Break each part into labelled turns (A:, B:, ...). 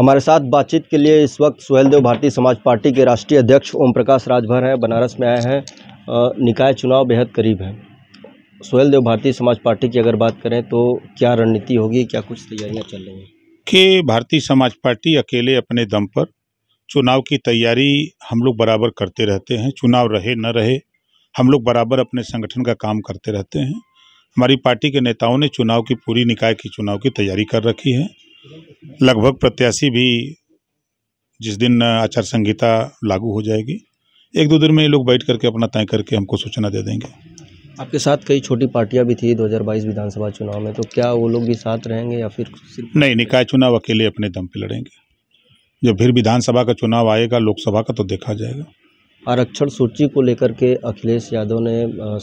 A: हमारे साथ बातचीत के लिए इस वक्त सुहेलदेव देव भारतीय समाज पार्टी के राष्ट्रीय अध्यक्ष ओम प्रकाश राजभर हैं बनारस में आए हैं निकाय चुनाव बेहद करीब है सुहेल देव भारतीय समाज पार्टी की अगर बात करें तो क्या रणनीति होगी क्या कुछ तैयारियां चल रही हैं कि भारतीय समाज
B: पार्टी अकेले अपने दम पर चुनाव की तैयारी हम लोग बराबर करते रहते हैं चुनाव रहे न रहे हम लोग बराबर अपने संगठन का काम करते रहते हैं हमारी पार्टी के नेताओं ने चुनाव की पूरी निकाय की चुनाव की तैयारी कर रखी है लगभग प्रत्याशी भी जिस दिन आचार संहिता लागू हो जाएगी एक दो दिन में ये लोग बैठ करके अपना तय करके हमको सूचना दे देंगे
A: आपके साथ कई छोटी पार्टियां भी थी 2022 विधानसभा चुनाव में तो क्या वो लोग भी साथ रहेंगे या फिर सिर्फ नहीं निकाय चुनाव अकेले अपने दम पे लड़ेंगे
B: जब फिर विधानसभा का चुनाव आएगा लोकसभा का तो देखा जाएगा
A: आरक्षण सूची को लेकर के अखिलेश यादव ने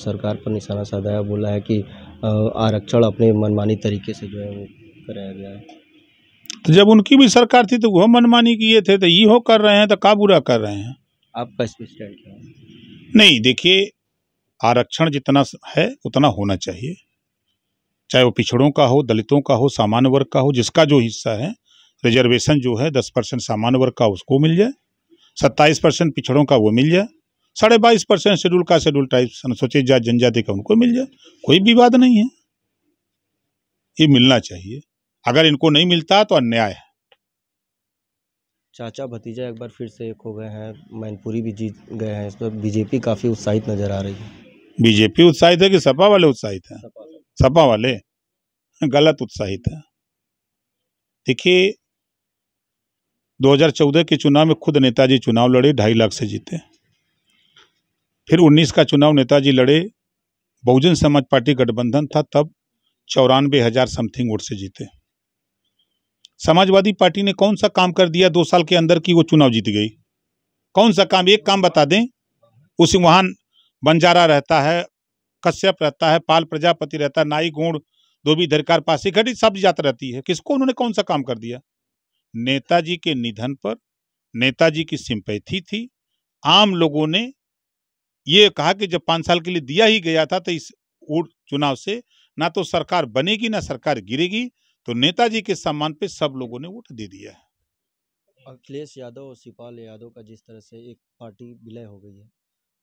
A: सरकार पर निशाना साधाया बोला है कि आरक्षण अपने मनमानी तरीके से जो है वो कराया गया है तो जब उनकी भी सरकार
B: थी तो वो मनमानी किए थे तो ये हो कर रहे हैं तो का बुरा कर रहे हैं आपका नहीं देखिए आरक्षण जितना है उतना होना चाहिए चाहे वो पिछड़ों का हो दलितों का हो सामान्य वर्ग का हो जिसका जो हिस्सा है रिजर्वेशन जो है दस परसेंट सामान्य वर्ग का उसको मिल जाए सत्ताईस परसेंट पिछड़ों का वो मिल जाए साढ़े बाईस परसेंट शेड्यूल का शेड्यूल टाइप अनुसूचित जाति जनजाति का उनको मिल जाए कोई विवाद नहीं है ये मिलना चाहिए अगर इनको नहीं मिलता तो अन्याय है
A: चाचा भतीजा एक बार फिर से एक हो गए हैं मैनपुरी भी जीत गए हैं इस पर
B: बीजेपी काफ़ी उत्साहित नज़र आ रही है बीजेपी उत्साहित है कि सपा वाले उत्साहित हैं सपा वाले गलत उत्साहित हैं देखिए 2014 के चुनाव में खुद नेताजी चुनाव लड़े ढाई लाख से जीते फिर 19 का चुनाव नेताजी लड़े बहुजन समाज पार्टी गठबंधन था तब चौरानवे हज़ार समथिंग वोट से जीते समाजवादी पार्टी ने कौन सा काम कर दिया दो साल के अंदर की वो चुनाव जीत गई कौन सा काम एक काम बता दें उसी वहां बंजारा रहता है कश्यप रहता है पाल प्रजापति रहता है नाई गोड़ धोबी धरकार पासी घटी सब जात रहती है किसको उन्होंने कौन सा काम कर दिया नेताजी के निधन पर नेताजी की सिंपैथी थी आम लोगों ने ये कहा कि जब पाँच साल के लिए दिया ही गया था तो इस चुनाव से ना तो सरकार बनेगी ना सरकार गिरेगी तो नेताजी के सम्मान पे सब लोगों ने वोट दे
A: दिया है अखिलेश यादव और शिवपाल यादव का जिस तरह से एक पार्टी विलय हो गई है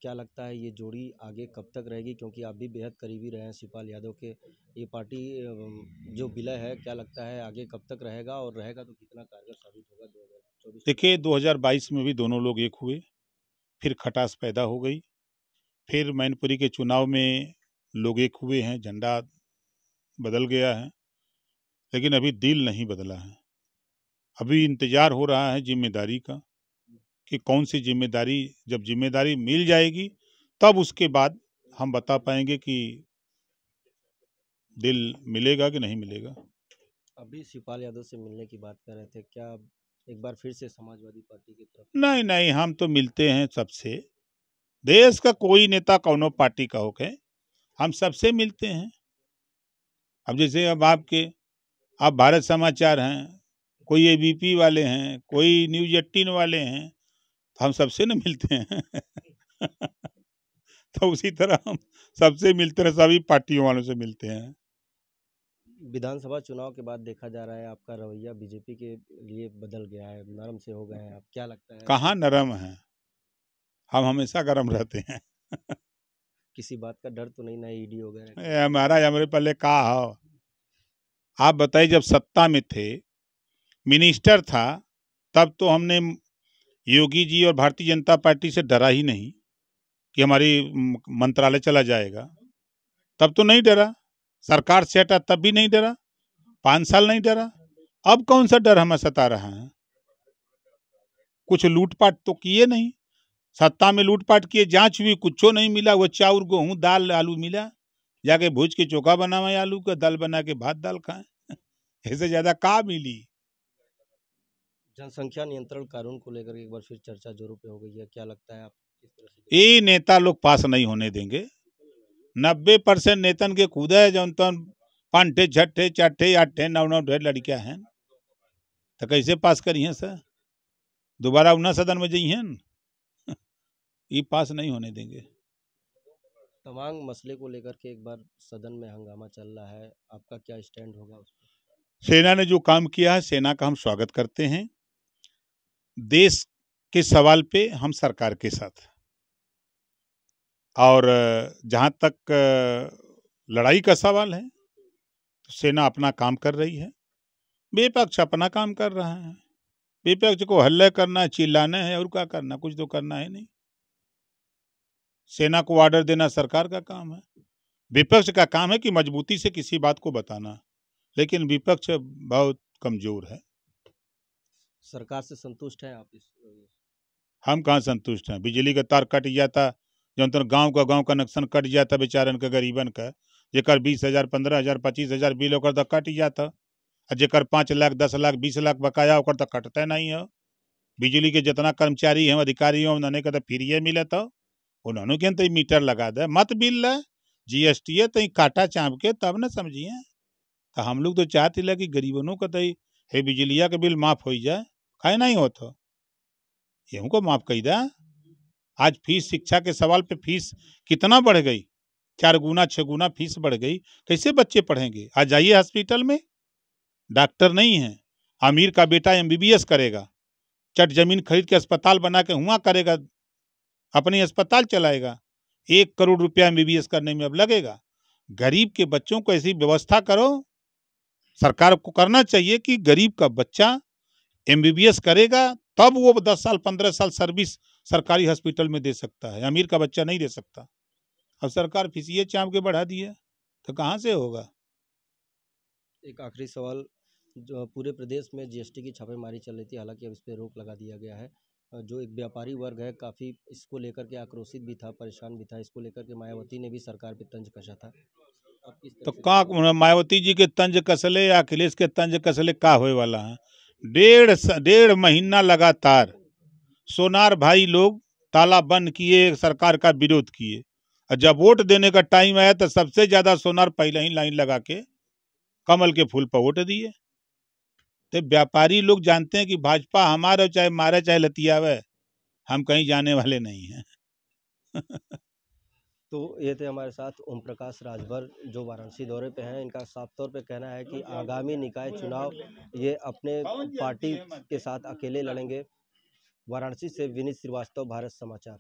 A: क्या लगता है ये जोड़ी आगे कब तक रहेगी क्योंकि आप भी बेहद करीबी रहे हैं शिवपाल यादव के ये पार्टी जो विलय है क्या लगता है आगे कब तक रहेगा और रहेगा तो कितना कारगर साबित होगा दो हज़ार चौबीस
B: देखिए दो हज़ार बाईस में भी दोनों लोग एक हुए फिर खटास पैदा हो गई फिर मैनपुरी के चुनाव में लोग एक हुए हैं झंडा बदल गया है लेकिन अभी दिल नहीं बदला है अभी इंतज़ार हो रहा है जिम्मेदारी का कि कौन सी जिम्मेदारी जब जिम्मेदारी मिल जाएगी तब उसके बाद हम बता पाएंगे कि दिल मिलेगा कि नहीं मिलेगा
A: अभी शिवपाल यादव से मिलने की बात कर रहे थे क्या एक बार फिर से समाजवादी पार्टी की
B: तरफ नहीं नहीं हम तो मिलते हैं सबसे देश का कोई नेता कौनो पार्टी का हो के हम सबसे मिलते हैं अब जैसे अब आपके आप भारत समाचार हैं कोई एबीपी वाले हैं कोई न्यूज एट्टीन वाले हैं तो हम सबसे ना मिलते हैं तो उसी तरह हम सबसे मिलते हैं सभी पार्टियों वालों से मिलते हैं
A: विधानसभा चुनाव के बाद देखा जा रहा है आपका रवैया बीजेपी के लिए बदल गया है नरम से हो गए हैं आप क्या लगता है कहाँ
B: नरम है हम हमेशा गर्म रहते हैं
A: किसी बात का डर तो नहीं ना ईडी e वगैरह
B: हमारा हमारे पहले कहा हो आप बताइए जब सत्ता में थे मिनिस्टर था तब तो हमने योगी जी और भारतीय जनता पार्टी से डरा ही नहीं कि हमारी मंत्रालय चला जाएगा तब तो नहीं डरा सरकार से हटा तब भी नहीं डरा पाँच साल नहीं डरा अब कौन सा डर हमें सता रहा है कुछ लूटपाट तो किए नहीं सत्ता में लूटपाट किए जांच हुई कुछ नहीं मिला वो चाउर गेहूँ दाल आलू मिला जाके भूज के चोखा बनावे आलू का दाल बना के भात दाल खाएं इससे ज्यादा का मिली
A: जनसंख्या नियंत्रण कानून को लेकर एक बार फिर चर्चा जोरों पे हो गई है क्या लगता है आप
B: ये नेता लोग पास नहीं होने देंगे नब्बे परसेंट नेतन के कूदा है जो तो पांठे छठे चट्ठे आठे नौ नौ ढेर लड़कियां हैं तो कैसे पास करी हैं सर दोबारा उन्ना सदन में जाइए ये पास नहीं होने देंगे
A: तवांग मसले को लेकर के एक बार सदन में हंगामा चल रहा है आपका क्या स्टैंड होगा उस
B: पर सेना ने जो काम किया है सेना का हम स्वागत करते हैं देश के सवाल पे हम सरकार के साथ और जहाँ तक लड़ाई का सवाल है तो सेना अपना काम कर रही है विपक्ष अपना काम कर रहा है विपक्ष को हल्ला करना चिल्लाना है और क्या करना कुछ तो करना है नहीं सेना को ऑर्डर देना सरकार का काम है विपक्ष का काम है कि मजबूती से किसी बात को बताना लेकिन विपक्ष बहुत कमजोर है
A: सरकार से संतुष्ट है आप इस
B: हम कहाँ संतुष्ट हैं बिजली का तार कट जाता जौन तन गाँव का गाँव कनेक्शन कट जाता बेचारन का गरीबन का जेकर बीस हजार पंद्रह हजार पच्चीस हजार बिल ओकर तो कट जाता और जेकर पाँच लाख दस लाख बीस लाख बकाया होकर तो कटता नहीं है बिजली के जितना कर्मचारी हैं अधिकारी हैं उन्होंने का तो फ्रीए मिलत हो उन्होंने कहें तई मीटर लगा दे मत बिल एस टी है तई काटा चाँप के तब न समझिए तो हम लोग तो चाहते ला कि गरीबनों का तई हे बिजलिया के बिल माफ हो जाए खाए नहीं हो तो ये हमको माफ कर दे हाँ। आज फीस शिक्षा के सवाल पे फीस कितना बढ़ गई चार गुना छः गुना फीस बढ़ गई कैसे बच्चे पढ़ेंगे आज जाइए हॉस्पिटल में डॉक्टर नहीं है अमीर का बेटा एमबीबीएस करेगा चट जमीन खरीद के अस्पताल बना के हुआ करेगा अपने अस्पताल चलाएगा एक करोड़ रुपया एम करने में अब लगेगा गरीब के बच्चों को ऐसी व्यवस्था करो सरकार को करना चाहिए कि गरीब का बच्चा एम करेगा तब वो दस साल पंद्रह साल सर्विस सरकारी हॉस्पिटल में दे सकता है अमीर का बच्चा नहीं दे सकता अब सरकार फीसिए चाँप के बढ़ा दिए तो कहाँ से होगा
A: एक आखिरी सवाल जो पूरे प्रदेश में जीएसटी की छापेमारी चल रही थी हालांकि अब इस पर रोक लगा दिया गया है जो एक व्यापारी वर्ग है काफ़ी इसको लेकर के आक्रोशित भी था परेशान भी था इसको लेकर के मायावती ने भी सरकार पर तंज कसा था तो का
B: मायावती जी के तंज कसले या अखिलेश के तंज कसले का होए वाला है डेढ़ डेढ़ महीना लगातार सोनार भाई लोग ताला बंद किए सरकार का विरोध किए और जब वोट देने का टाइम आया तो सबसे ज़्यादा सोनार पहले ही लाइन लगा के कमल के फूल पर वोट दिए तो व्यापारी लोग जानते हैं कि भाजपा हमारा चाहे मारे चाहे लतिया लतियावे हम कहीं जाने वाले नहीं हैं
A: तो ये थे हमारे साथ ओम प्रकाश राजभर जो वाराणसी दौरे पे हैं इनका साफ तौर पे कहना है कि आगामी निकाय चुनाव ये अपने पार्टी के साथ अकेले लड़ेंगे वाराणसी से विनीत श्रीवास्तव भारत समाचार